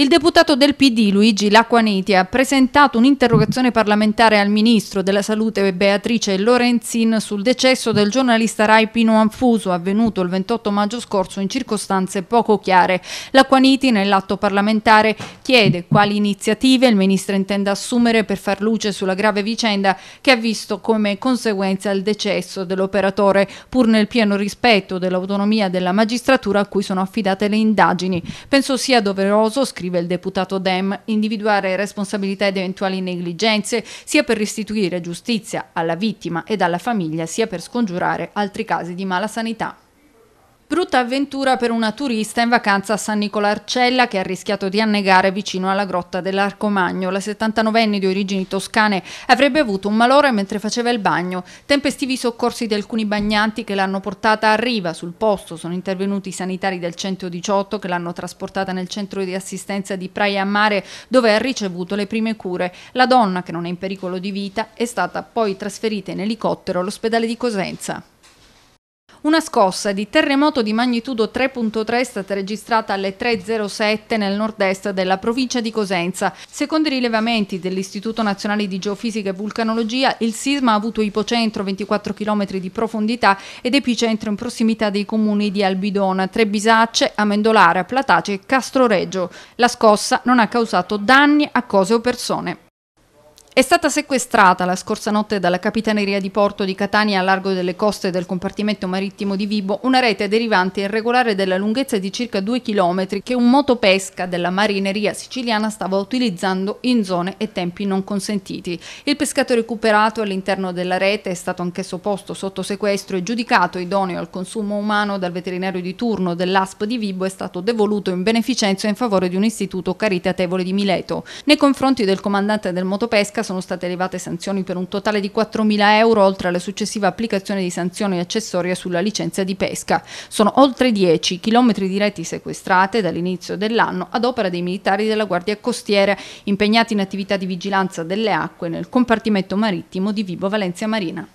Il deputato del PD Luigi Lacquaniti ha presentato un'interrogazione parlamentare al ministro della Salute Beatrice Lorenzin sul decesso del giornalista Rai Pino Anfuso avvenuto il 28 maggio scorso in circostanze poco chiare. Lacquaniti nell'atto parlamentare chiede quali iniziative il ministro intenda assumere per far luce sulla grave vicenda che ha visto come conseguenza il decesso dell'operatore pur nel pieno rispetto dell'autonomia della magistratura a cui sono affidate le indagini. Penso sia doveroso scrivere scrive il deputato Dem, individuare responsabilità ed eventuali negligenze, sia per restituire giustizia alla vittima ed alla famiglia, sia per scongiurare altri casi di mala sanità. Brutta avventura per una turista in vacanza a San Nicola Arcella che ha rischiato di annegare vicino alla grotta dell'Arcomagno. La 79enne di origini toscane avrebbe avuto un malore mentre faceva il bagno. Tempestivi soccorsi di alcuni bagnanti che l'hanno portata a riva sul posto. Sono intervenuti i sanitari del 118 che l'hanno trasportata nel centro di assistenza di Praia a Mare dove ha ricevuto le prime cure. La donna, che non è in pericolo di vita, è stata poi trasferita in elicottero all'ospedale di Cosenza. Una scossa di terremoto di magnitudo 3.3 è stata registrata alle 3.07 nel nord-est della provincia di Cosenza. Secondo i rilevamenti dell'Istituto Nazionale di Geofisica e Vulcanologia, il sisma ha avuto ipocentro 24 km di profondità ed epicentro in prossimità dei comuni di Albidona, Trebisacce, Amendolara, Platace e Castroreggio. La scossa non ha causato danni a cose o persone. È stata sequestrata la scorsa notte dalla Capitaneria di Porto di Catania a largo delle coste del compartimento marittimo di Vibo una rete derivante irregolare della lunghezza di circa 2 km che un motopesca della marineria siciliana stava utilizzando in zone e tempi non consentiti. Il pescato recuperato all'interno della rete è stato anch'esso posto sotto sequestro e giudicato idoneo al consumo umano dal veterinario di turno dell'ASP di Vibo è stato devoluto in beneficenza in favore di un istituto caritatevole di Mileto. Nei confronti del comandante del motopesca Pesca sono state elevate sanzioni per un totale di 4.000 euro oltre alla successiva applicazione di sanzioni accessorie sulla licenza di pesca. Sono oltre 10 chilometri di reti sequestrate dall'inizio dell'anno ad opera dei militari della Guardia Costiera impegnati in attività di vigilanza delle acque nel compartimento marittimo di Vibo Valencia Marina.